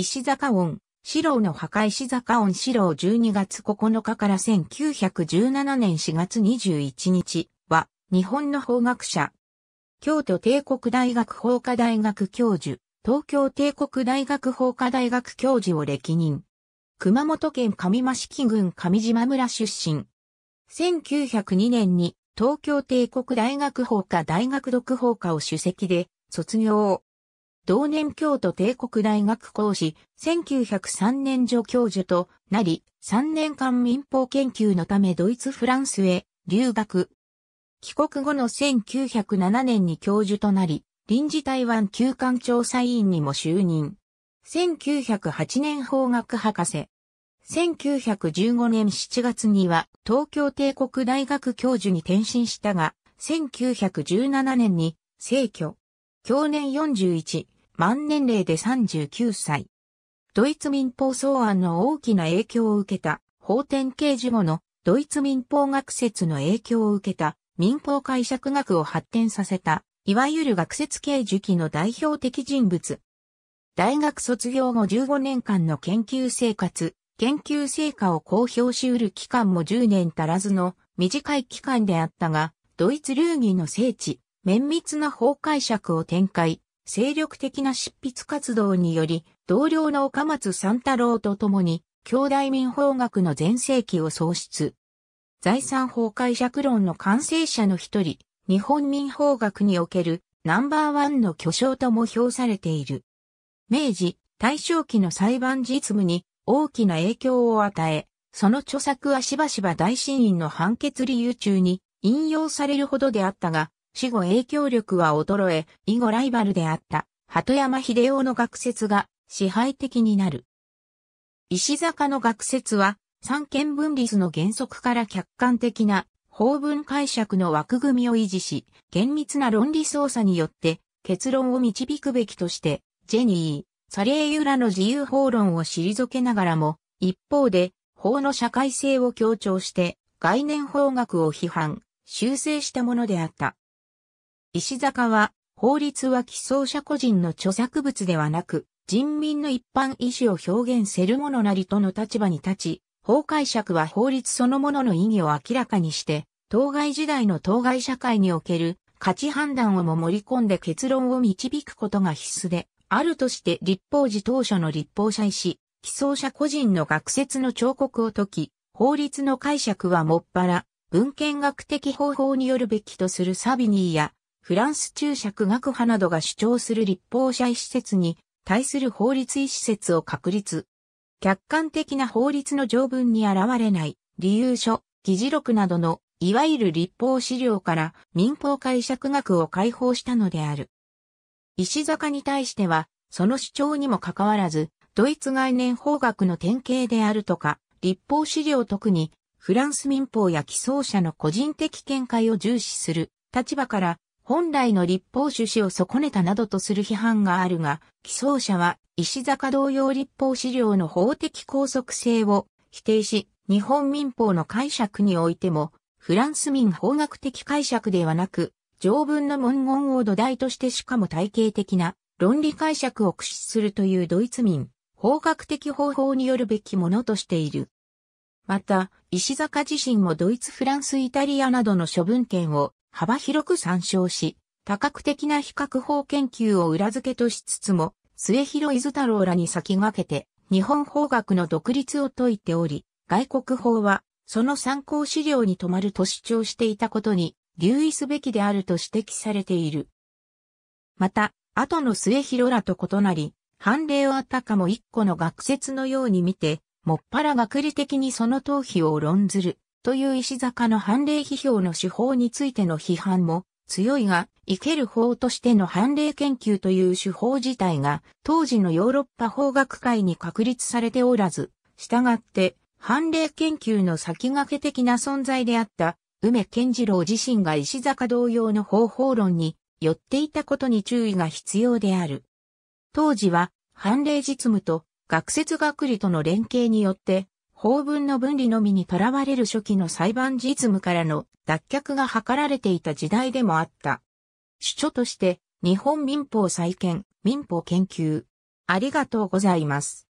石坂温、四郎の墓石坂温四郎12月9日から1917年4月21日は、日本の法学者。京都帝国大学法科大学教授、東京帝国大学法科大学教授を歴任。熊本県上益城郡上島村出身。1902年に東京帝国大学法科大学独法科を主席で卒業。同年京都帝国大学講師、1903年助教授となり、3年間民法研究のためドイツ・フランスへ留学。帰国後の1907年に教授となり、臨時台湾休館調査委員にも就任。1908年法学博士。1915年7月には東京帝国大学教授に転身したが、1917年に逝去。去年41、万年齢で39歳。ドイツ民法草案の大きな影響を受けた、法典刑事後のドイツ民法学説の影響を受けた、民法解釈学を発展させた、いわゆる学説刑事期の代表的人物。大学卒業後15年間の研究生活、研究成果を公表し得る期間も10年足らずの短い期間であったが、ドイツ流儀の聖地、綿密な法解釈を展開、精力的な執筆活動により、同僚の岡松三太郎と共に、兄弟民法学の全盛期を創出。財産法解釈論の完成者の一人、日本民法学におけるナンバーワンの巨匠とも評されている。明治、大正期の裁判実務に大きな影響を与え、その著作はしばしば大審院の判決理由中に引用されるほどであったが、死後影響力は衰え、以後ライバルであった、鳩山秀夫の学説が支配的になる。石坂の学説は、三権分立の原則から客観的な法文解釈の枠組みを維持し、厳密な論理操作によって結論を導くべきとして、ジェニー、サレーユラの自由法論を退けながらも、一方で法の社会性を強調して概念法学を批判、修正したものであった。石坂は、法律は起草者個人の著作物ではなく、人民の一般意思を表現せるものなりとの立場に立ち、法解釈は法律そのものの意義を明らかにして、当該時代の当該社会における価値判断をも盛り込んで結論を導くことが必須で、あるとして立法時当初の立法者医師、起草者個人の学説の彫刻を解き、法律の解釈はもっぱら、文献学的方法によるべきとするサビニーや、フランス中尺学派などが主張する立法者施設に対する法律施設を確立。客観的な法律の条文に現れない理由書、議事録などのいわゆる立法資料から民法解釈学を解放したのである。石坂に対しては、その主張にもかかわらず、ドイツ概念法学の典型であるとか、立法資料特にフランス民法や寄贈者の個人的見解を重視する立場から本来の立法趣旨を損ねたなどとする批判があるが、起草者は石坂同様立法資料の法的拘束性を否定し、日本民法の解釈においても、フランス民法学的解釈ではなく、条文の文言を土台としてしかも体系的な論理解釈を駆使するというドイツ民法学的方法によるべきものとしている。また、石坂自身もドイツ、フランス、イタリアなどの諸文献を幅広く参照し、多角的な比較法研究を裏付けとしつつも、末広伊豆太郎らに先駆けて、日本法学の独立を説いており、外国法は、その参考資料に止まると主張していたことに、留意すべきであると指摘されている。また、後の末広らと異なり、判例をあたかも一個の学説のように見て、もっぱら学理的にその頭皮を論ずるという石坂の判例批評の手法についての批判も強いが、生ける法としての判例研究という手法自体が当時のヨーロッパ法学界に確立されておらず、従って判例研究の先駆け的な存在であった梅健次郎自身が石坂同様の方法論に寄っていたことに注意が必要である。当時は判例実務と学説学理との連携によって法文の分離のみにとらわれる初期の裁判実務からの脱却が図られていた時代でもあった。主張として、日本民法再建、民法研究。ありがとうございます。